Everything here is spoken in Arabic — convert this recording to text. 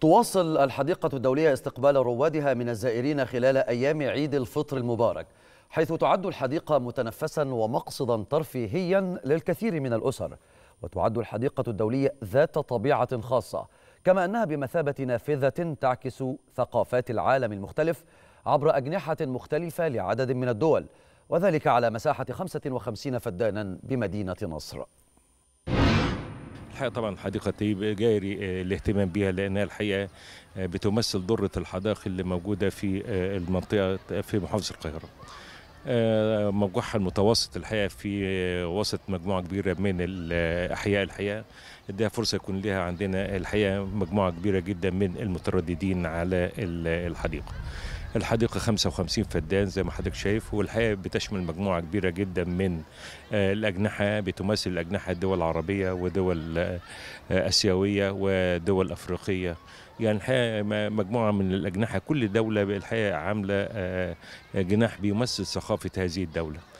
تواصل الحديقة الدولية استقبال روادها من الزائرين خلال أيام عيد الفطر المبارك حيث تعد الحديقة متنفسا ومقصدا ترفيهيا للكثير من الأسر وتعد الحديقة الدولية ذات طبيعة خاصة كما أنها بمثابة نافذة تعكس ثقافات العالم المختلف عبر أجنحة مختلفة لعدد من الدول وذلك على مساحة 55 فدانا بمدينة نصر الحقيقه طبعا الحديقه آه، الطيبه جاري الاهتمام بها لانها الحقيقه آه، بتمثل ذره الحدائق اللي موجوده في آه، المنطقه في محافظه القاهره. موقعها المتوسط الحقيقه في وسط مجموعه كبيره من الاحياء الحقيقه اديها فرصه يكون لها عندنا الحقيقه مجموعه كبيره جدا من المترددين على الحديقه. الحديقة 55 فدان زي ما حضرتك شايف والحقيقة بتشمل مجموعة كبيرة جدا من آه، الأجنحة بتمثل أجنحة الدول العربية ودول آه، آسيوية ودول أفريقية يعني الحقيقة مجموعة من الأجنحة كل دولة الحقيقة عاملة آه، جناح بيمثل ثقافة هذه الدولة